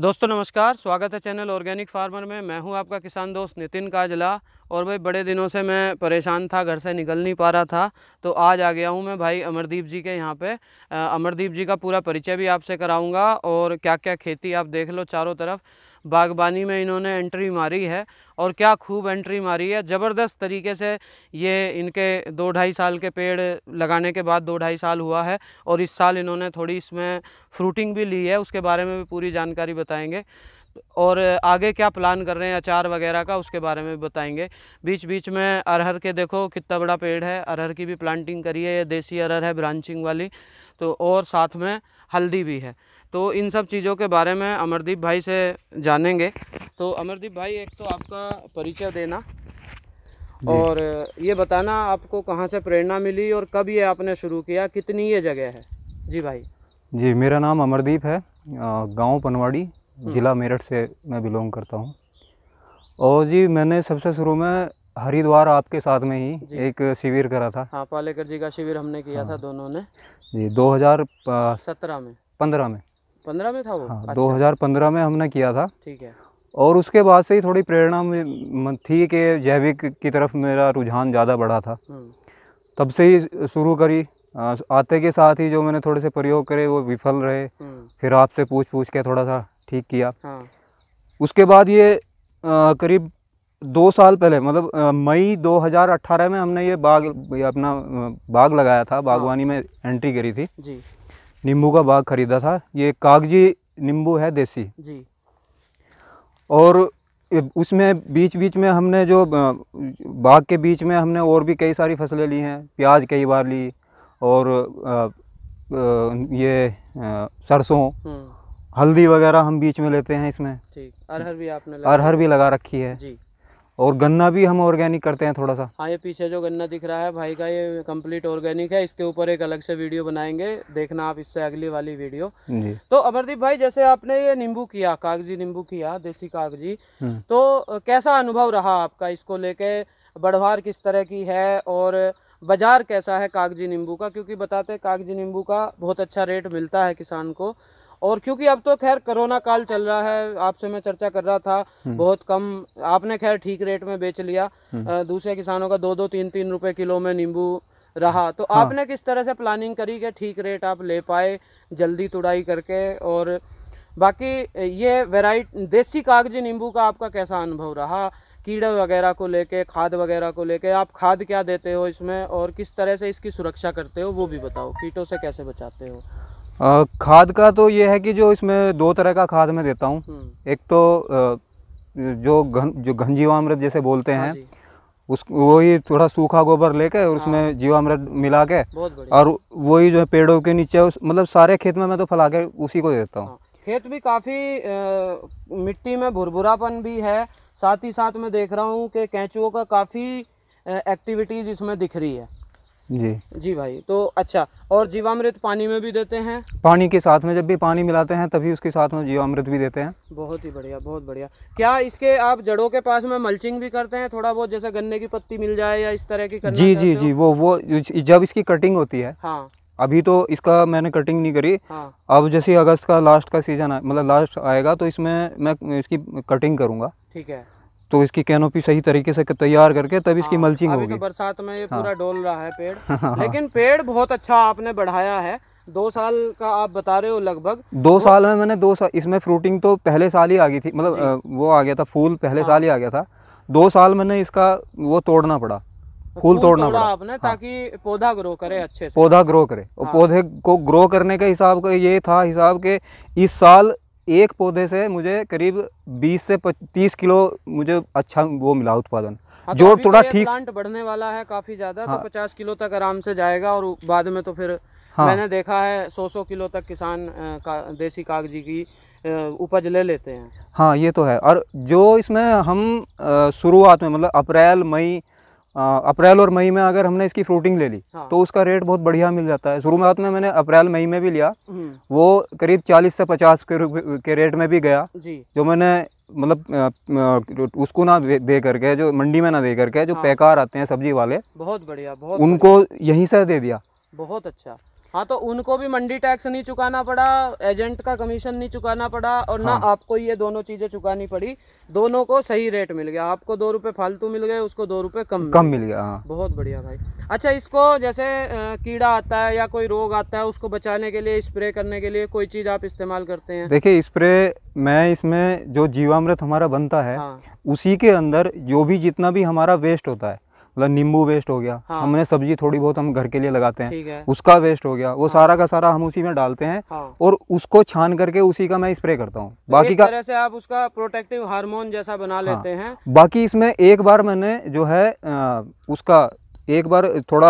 दोस्तों नमस्कार स्वागत है चैनल ऑर्गेनिक फार्मर में मैं हूं आपका किसान दोस्त नितिन काजला और भाई बड़े दिनों से मैं परेशान था घर से निकल नहीं पा रहा था तो आज आ गया हूं मैं भाई अमरदीप जी के यहां पे अमरदीप जी का पूरा परिचय भी आपसे कराऊंगा और क्या क्या खेती आप देख लो चारों तरफ बागबानी में इन्होंने एंट्री मारी है और क्या खूब एंट्री मारी है ज़बरदस्त तरीके से ये इनके दो ढाई साल के पेड़ लगाने के बाद दो ढाई साल हुआ है और इस साल इन्होंने थोड़ी इसमें फ्रूटिंग भी ली है उसके बारे में भी पूरी जानकारी बताएँगे और आगे क्या प्लान कर रहे हैं अचार वगैरह का उसके बारे में बताएंगे बीच बीच में अरहर के देखो कितना बड़ा पेड़ है अरहर की भी प्लांटिंग करी है ये देसी अरहर है ब्रांचिंग वाली तो और साथ में हल्दी भी है तो इन सब चीज़ों के बारे में अमरदीप भाई से जानेंगे तो अमरदीप भाई एक तो आपका परिचय देना और ये बताना आपको कहाँ से प्रेरणा मिली और कब ये आपने शुरू किया कितनी ये जगह है जी भाई जी मेरा नाम अमरदीप है गांव पनवाड़ी हम्म। ज़िला मेरठ से मैं बिलोंग करता हूँ और जी मैंने सबसे शुरू में हरिद्वार आपके साथ में ही एक शिविर करा था हाँ पालेकर जी का शिविर हमने किया हाँ। था दोनों ने जी 2017 में पंद्रह में पंद्रह में था वो हाँ अच्छा। दो अच्छा। पंद्रह में हमने किया था ठीक है और उसके बाद से ही थोड़ी प्रेरणा में थी कि जैविक की तरफ मेरा रुझान ज़्यादा बढ़ा था हम्म। तब से ही शुरू करी आते के साथ ही जो मैंने थोड़े से प्रयोग करे वो विफल रहे हम्म। फिर आपसे पूछ पूछ के थोड़ा सा ठीक किया हाँ। उसके बाद ये आ, करीब दो साल पहले मतलब मई 2018 में हमने ये बाग ये अपना बाग लगाया था बागवानी हाँ। में एंट्री करी थी नींबू का बाग खरीदा था ये कागजी नींबू है देसी जी और उसमें बीच बीच में हमने जो बाग के बीच में हमने और भी कई सारी फसलें ली हैं प्याज कई बार ली और ये सरसों हम्म। हल्दी वगैरह हम बीच में लेते हैं इसमें ठीक अरहर भी आपने लगा अरहर भी लगा रखी है जी और गन्ना भी हम ऑर्गेनिक करते हैं थोड़ा सा हाँ ये पीछे जो गन्ना दिख रहा है भाई का ये कंप्लीट ऑर्गेनिक है इसके ऊपर एक अलग से वीडियो बनाएंगे देखना आप इससे अगली वाली वीडियो जी तो अमरदीप भाई जैसे आपने ये नींबू किया कागजी नींबू किया देसी कागजी हम्म। तो कैसा अनुभव रहा आपका इसको लेके बढ़वार किस तरह की है और बाजार कैसा है कागजी नींबू का क्योंकि बताते हैं कागजी नींबू का बहुत अच्छा रेट मिलता है किसान को और क्योंकि अब तो खैर कोरोना काल चल रहा है आपसे मैं चर्चा कर रहा था हम्म। बहुत कम आपने खैर ठीक रेट में बेच लिया हम्म। दूसरे किसानों का दो दो तीन तीन रुपए किलो में नींबू रहा तो हाँ। आपने किस तरह से प्लानिंग करी कि ठीक रेट आप ले पाए जल्दी तुड़ाई करके और बाकी ये वेराइटी देसी कागजी नींबू का आपका कैसा अनुभव रहा कीड़े वगैरह को लेके खाद वगैरह को लेके आप खाद क्या देते हो इसमें और किस तरह से इसकी सुरक्षा करते हो वो भी बताओ कीटों से कैसे बचाते हो खाद का तो ये है कि जो इसमें दो तरह का खाद मैं देता हूँ हम्म। एक तो जो घन जो घन जीवामृत जैसे बोलते हाँ हैं उस वही थोड़ा सूखा गोबर लेके और उसमें हाँ। जीवामृत मिला के और वही जो है पेड़ों के नीचे उस मतलब सारे खेत में मैं तो फैला के उसी को देता हूँ हाँ। खेत भी काफ़ी मिट्टी में भुरभुरापन भी है साथ ही साथ मैं देख रहा हूँ कि कैंचुओं का काफ़ी एक्टिविटीज़ इसमें दिख रही है जी जी भाई तो अच्छा और जीवामृत पानी में भी देते हैं पानी के साथ में जब भी पानी मिलाते हैं तभी उसके साथ में जीवामृत भी देते हैं बहुत ही बढ़िया बहुत बढ़िया क्या इसके आप जड़ों के पास में मल्चिंग भी करते हैं थोड़ा बहुत जैसे गन्ने की पत्ती मिल जाए या इस तरह की जी जी जी वो वो जब इसकी कटिंग होती है हाँ अभी तो इसका मैंने कटिंग नहीं करी हाँ। अब जैसे अगस्त का लास्ट का सीजन मतलब लास्ट आएगा तो इसमें मैं इसकी कटिंग करूँगा ठीक है तो इसकी कैनोपी सही तरीके से तैयार करके तब इसकी हाँ, मल्चिंग तो होगी तो बरसात में ये पूरा हाँ, डोल रहा है पेड़ हाँ, लेकिन पेड़ बहुत अच्छा आपने बढ़ाया है दो साल का आप बता रहे हो लगभग दो तो, साल में मैंने दो साल इसमें फ्रूटिंग तो पहले साल ही आ गई थी मतलब वो आ गया था फूल पहले हाँ। साल ही आ गया था दो साल मैंने इसका वो तोड़ना पड़ा तो फूल तोड़ना पड़ा आपने हाँ। ताकि पौधा ग्रो करे अच्छे से पौधा ग्रो करे और हाँ। पौधे को ग्रो करने के हिसाब का ये था हिसाब के इस साल एक पौधे से मुझे करीब 20 से 30 किलो मुझे अच्छा वो मिला उत्पादन हाँ, तो तो थोड़ा ठीक प्लांट बढ़ने वाला है काफी ज्यादा तो हाँ, तो 50 किलो तक आराम से जाएगा और बाद में तो फिर हाँ, मैंने देखा है 100-100 किलो तक किसान का, देसी कागजी की उपज ले लेते हैं हाँ ये तो है और जो इसमें हम शुरुआत में मतलब अप्रैल मई अप्रैल और मई में अगर हमने इसकी फ्रूटिंग ले ली हाँ। तो उसका रेट बहुत बढ़िया मिल जाता है शुरू में मैंने अप्रैल मई में भी लिया हम्म। वो करीब चालीस से पचास के के रेट में भी गया जो मैंने मतलब उसको ना दे करके जो मंडी में ना दे करके जो हाँ। पैकार आते हैं सब्जी वाले बहुत बढ़िया बहुत उनको यहीं से दे दिया बहुत अच्छा हाँ तो उनको भी मंडी टैक्स नहीं चुकाना पड़ा एजेंट का कमीशन नहीं चुकाना पड़ा और हाँ। ना आपको ये दोनों चीजें चुकानी पड़ी दोनों को सही रेट मिल गया आपको दो रुपए फालतू मिल गए उसको दो रुपए कम कम मिल गया हाँ। बहुत बढ़िया भाई अच्छा इसको जैसे कीड़ा आता है या कोई रोग आता है उसको बचाने के लिए स्प्रे करने के लिए कोई चीज आप इस्तेमाल करते हैं देखिये स्प्रे मैं इसमें जो जीवामृत हमारा बनता है हाँ। उसी के अंदर जो भी जितना भी हमारा वेस्ट होता है मतलब नींबू वेस्ट हो गया हाँ। हमने सब्जी थोड़ी बहुत हम घर के लिए लगाते हैं है। उसका वेस्ट हो गया वो हाँ। सारा का सारा हम उसी में डालते हैं हाँ। और उसको छान करके उसी का मैं स्प्रे करता हूँ तो बाकी का तरह से आप उसका प्रोटेक्टिव हार्मोन जैसा बना हाँ। लेते हैं बाकी इसमें एक बार मैंने जो है उसका एक बार थोड़ा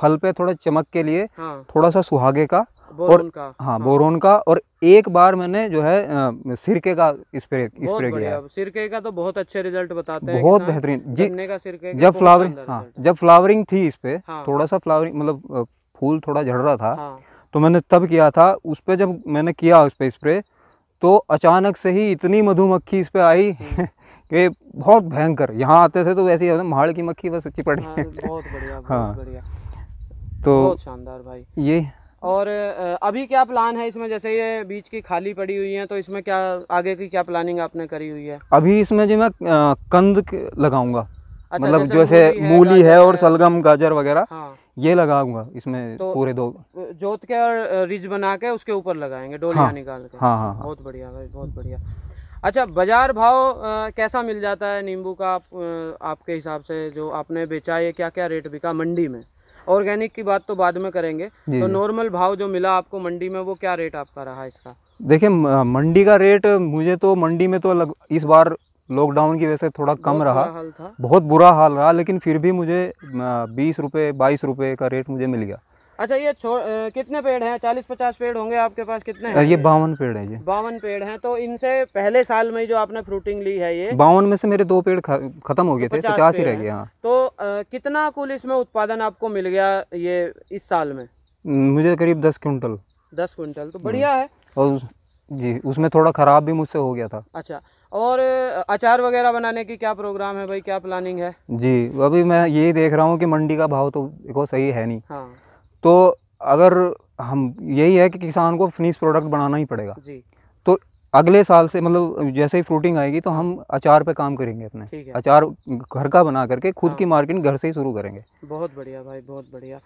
फल पे थोड़ा चमक के लिए हाँ। थोड़ा सा सुहागे का और का हाँ, हाँ बोरोन का और एक बार मैंने जो है सिरके का स्प्रे स्प्रे किया सिरके का तो बहुत अच्छे रिजल्ट बताते हैं बहुत बेहतरीन जी जब तो फ्लावरिंग हाँ जब फ्लावरिंग थी इस पे हाँ। थोड़ा सा फ्लावरिंग मतलब फूल थोड़ा झड़ रहा था हाँ। तो मैंने तब किया था उस पर जब मैंने किया उस पर स्प्रे तो अचानक से ही इतनी मधुमक्खी इस पर आई हम्म। कि बहुत भयंकर यहाँ आते थे तो वैसे ही महाड़ की मक्खी बस चिपट गई हाँ, बहुत बढ़िया हाँ बहुत बढ़िया तो बहुत शानदार भाई ये और अभी क्या प्लान है इसमें जैसे ये बीच की खाली पड़ी हुई है तो इसमें क्या आगे की क्या प्लानिंग आपने करी हुई है अभी इसमें जो मैं कंद लगाऊंगा अच्छा, मतलब जैसे मूली है, है और सलगम गाजर वगैरह हाँ। ये लगाऊंगा इसमें तो पूरे दो जोत के और रिज बना के उसके ऊपर लगाएंगे डोलिया हाँ, निकाल के हाँ, हाँ, हाँ, बहुत बढ़िया भाई बहुत बढ़िया अच्छा बाजार भाव आ, कैसा मिल जाता है नींबू का आप, आपके हिसाब से जो आपने बेचा है क्या क्या रेट बिका मंडी में ऑर्गेनिक की बात तो बाद में करेंगे तो नॉर्मल भाव जो मिला आपको मंडी में वो क्या रेट आपका रहा इसका देखिए मंडी का रेट मुझे तो मंडी में तो लग, इस बार लॉकडाउन की वजह से थोड़ा कम रहा बहुत बुरा हाल रहा लेकिन फिर भी मुझे बीस रुपये बाईस रुपये का रेट मुझे मिल गया अच्छा ये छोड़ कितने पेड़ हैं चालीस पचास पेड़ होंगे आपके पास कितने हैं ये बावन पेड़ है ये बावन पेड़ हैं तो इनसे पहले साल में जो आपने फ्रूटिंग ली है ये बावन में से मेरे दो पेड़ खत्म हो गए थे पचास ही रह गया हाँ तो आ, कितना कुल इसमें उत्पादन आपको मिल गया ये इस साल में मुझे करीब दस क्विंटल दस क्विंटल तो हम्म। बढ़िया है और जी उसमें थोड़ा ख़राब भी मुझसे हो गया था अच्छा और अचार वगैरह बनाने की क्या प्रोग्राम है भाई क्या प्लानिंग है जी अभी मैं यही देख रहा हूँ कि मंडी का भाव तो देखो सही है नहीं हाँ तो अगर हम यही है कि किसान को फिनिश प्रोडक्ट बनाना ही पड़ेगा जी तो अगले साल से मतलब जैसे ही फ्रूटिंग आएगी तो हम अचार पे काम करेंगे अपने अचार घर का बना करके खुद हाँ। की मार्केट घर से ही शुरू करेंगे बहुत बढ़िया भाई बहुत बढ़िया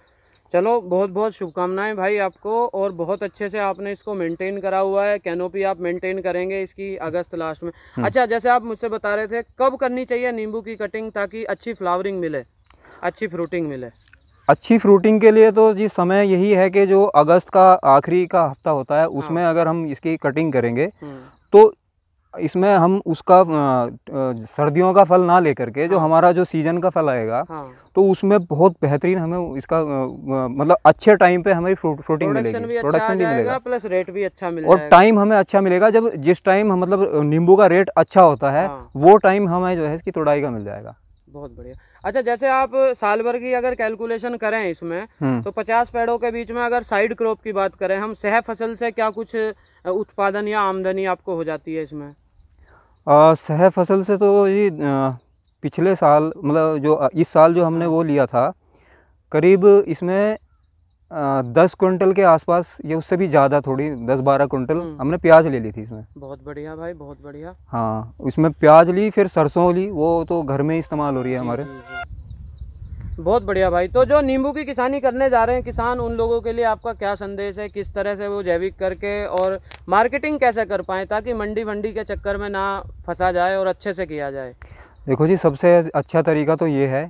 चलो बहुत बहुत शुभकामनाएं भाई आपको और बहुत अच्छे से आपने इसको मेंटेन करा हुआ है कैनोपी आप मेंटेन करेंगे इसकी अगस्त लास्ट में हम्म। अच्छा जैसे आप मुझसे बता रहे थे कब करनी चाहिए नींबू की कटिंग ताकि अच्छी फ्लावरिंग मिले अच्छी फ्रूटिंग मिले अच्छी फ्रूटिंग के लिए तो जी समय यही है कि जो अगस्त का आखिरी का हफ्ता होता है हाँ। उसमें अगर हम इसकी कटिंग करेंगे हम्म। तो इसमें हम उसका सर्दियों का फल ना लेकर के जो हाँ। हमारा जो सीजन का फल आएगा हाँ। तो उसमें बहुत बेहतरीन हमें इसका मतलब अच्छे टाइम पे हमें फ्रूट फ्रूटिंग मिलेगी प्रोडक्शन भी मिलेगा प्लस रेट भी अच्छा मिलेगा अच्छा और टाइम हमें अच्छा मिलेगा जब जिस टाइम मतलब नींबू का रेट अच्छा होता है वो टाइम हमें जो है इसकी तोड़ाई का मिल जाएगा बहुत बढ़िया अच्छा जैसे आप साल भर की अगर कैलकुलेशन करें इसमें हम्म। तो पचास पेड़ों के बीच में अगर साइड क्रॉप की बात करें हम सह फसल से क्या कुछ उत्पादन या आमदनी आपको हो जाती है इसमें आ, सह फसल से तो ये पिछले साल मतलब जो इस साल जो हमने वो लिया था करीब इसमें दस क्विंटल के आसपास ये उससे भी ज़्यादा थोड़ी दस बारह क्विंटल हम्म। हमने प्याज ले ली थी इसमें बहुत बढ़िया भाई बहुत बढ़िया हाँ इसमें प्याज ली फिर सरसों ली वो तो घर में इस्तेमाल हो रही है हमारे बहुत बढ़िया भाई तो जो नींबू की किसानी करने जा रहे हैं किसान उन लोगों के लिए आपका क्या संदेश है किस तरह से वो जैविक करके और मार्केटिंग कैसे कर पाएँ ताकि मंडी मंडी के चक्कर में ना फंसा जाए और अच्छे से किया जाए देखो जी सबसे अच्छा तरीका तो ये है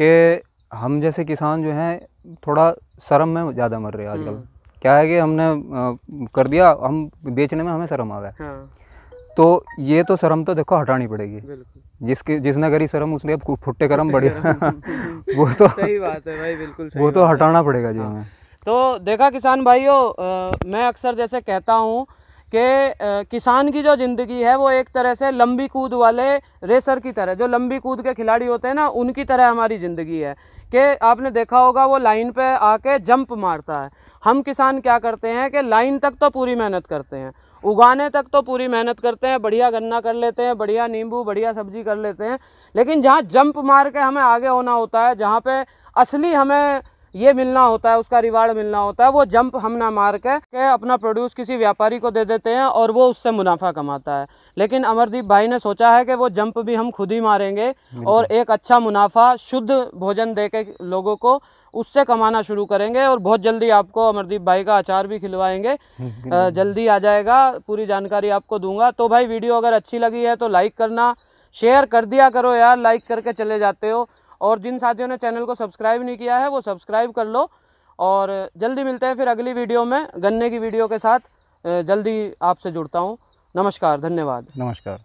कि हम जैसे किसान जो हैं थोड़ा शर्म में ज़्यादा मर रहे हैं आजकल हम्म। क्या है कि हमने कर दिया हम बेचने में हमें शर्म आ गया हाँ। तो ये तो शर्म तो देखो हटानी पड़ेगी जिसके जिसने करी शर्म उसने अब फुट्टे कर्म बढ़े वो तो सही बात है भाई बिल्कुल सही वो तो हटाना पड़ेगा जी हाँ। हमें तो देखा किसान भाइयों मैं अक्सर जैसे कहता हूँ कि किसान की जो ज़िंदगी है वो एक तरह से लंबी कूद वाले रेसर की तरह जो लंबी कूद के खिलाड़ी होते हैं ना उनकी तरह हमारी ज़िंदगी है कि आपने देखा होगा वो लाइन पे आके जंप मारता है हम किसान क्या करते हैं कि लाइन तक तो पूरी मेहनत करते हैं उगाने तक तो पूरी मेहनत करते हैं बढ़िया गन्ना कर लेते हैं बढ़िया नींबू बढ़िया सब्जी कर लेते हैं लेकिन जहाँ जंप मार के हमें आगे होना होता है जहाँ पर असली हमें ये मिलना होता है उसका रिवार्ड मिलना होता है वो जंप हम ना मार के, के अपना प्रोड्यूस किसी व्यापारी को दे देते हैं और वो उससे मुनाफा कमाता है लेकिन अमरदीप भाई ने सोचा है कि वो जंप भी हम खुद ही मारेंगे और एक अच्छा मुनाफा शुद्ध भोजन दे के लोगों को उससे कमाना शुरू करेंगे और बहुत जल्दी आपको अमरदीप भाई का अचार भी खिलवाएंगे जल्दी आ जाएगा पूरी जानकारी आपको दूंगा तो भाई वीडियो अगर अच्छी लगी है तो लाइक करना शेयर कर दिया करो यार लाइक करके चले जाते हो और जिन साथियों ने चैनल को सब्सक्राइब नहीं किया है वो सब्सक्राइब कर लो और जल्दी मिलते हैं फिर अगली वीडियो में गन्ने की वीडियो के साथ जल्दी आपसे जुड़ता हूँ नमस्कार धन्यवाद नमस्कार